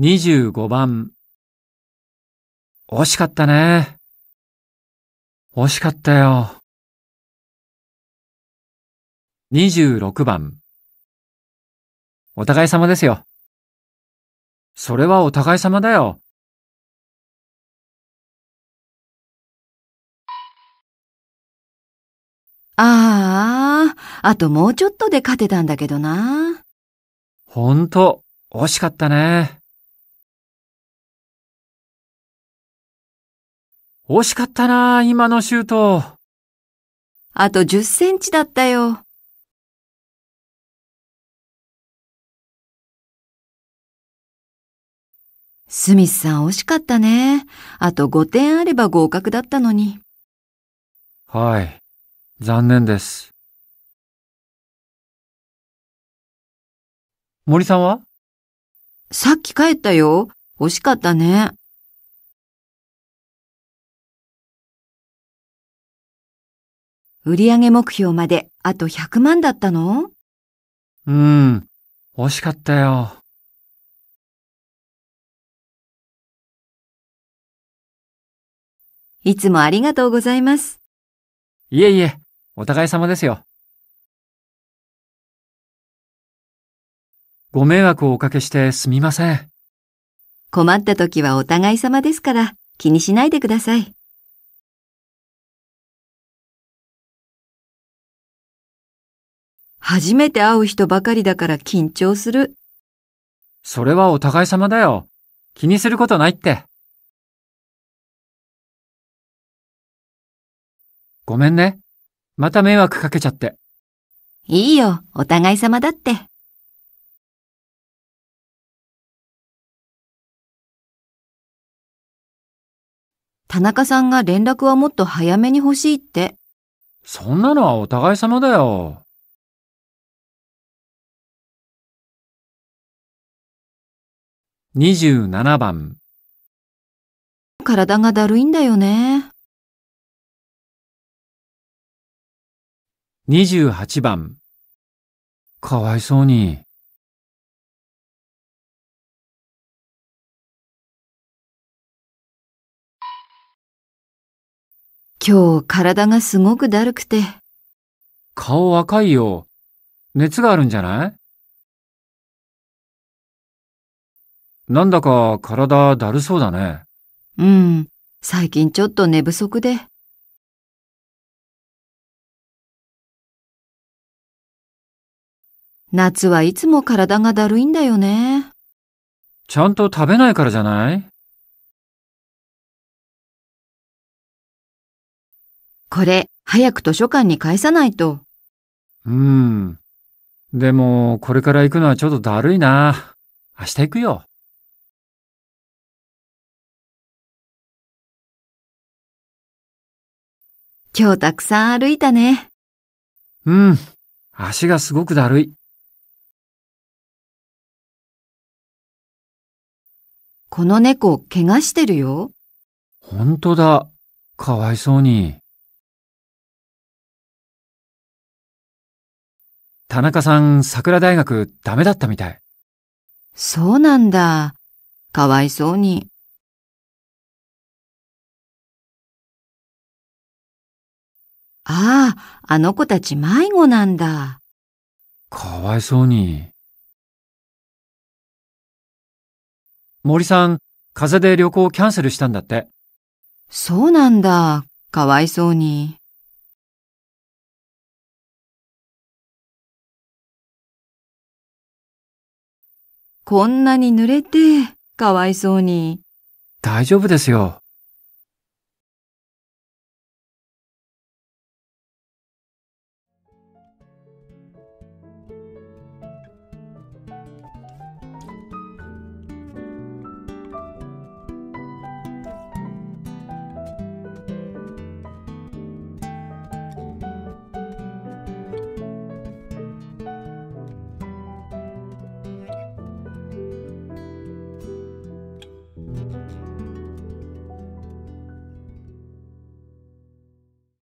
25番。惜しかったね。惜しかったよ。26番。お互い様ですよ。それはお互い様だよ。ああ、あともうちょっとで勝てたんだけどな。ほんと、惜しかったね。惜しかったな、今のシュート。あと10センチだったよ。スミスさん惜しかったね。あと5点あれば合格だったのに。はい。残念です。森さんはさっき帰ったよ。惜しかったね。売上目標まであと100万だったのうん、惜しかったよ。いつもありがとうございます。いえいえ、お互い様ですよ。ご迷惑をおかけしてすみません。困った時はお互い様ですから気にしないでください。初めて会う人ばかりだから緊張する。それはお互い様だよ。気にすることないって。ごめんね。また迷惑かけちゃって。いいよ、お互い様だって。田中さんが連絡はもっと早めに欲しいって。そんなのはお互い様だよ。27番体がだるいんだよね。28番かわいそうに。今日体がすごくだるくて。顔赤いよ。熱があるんじゃないなんだか体だるそうだね。うん、最近ちょっと寝不足で。夏はいつも体がだるいんだよね。ちゃんと食べないからじゃないこれ、早く図書館に返さないと。うん。でも、これから行くのはちょっとだるいな。明日行くよ。今日たくさん歩いたね。うん、足がすごくだるい。この猫、怪我してるよ。ほんとだ。かわいそうに。田中さん、桜大学ダメだったみたい。そうなんだ。かわいそうに。ああ、あの子たち迷子なんだ。かわいそうに。森さん、風邪で旅行キャンセルしたんだって。そうなんだ。かわいそうに。こんなに濡れて、かわいそうに。大丈夫ですよ。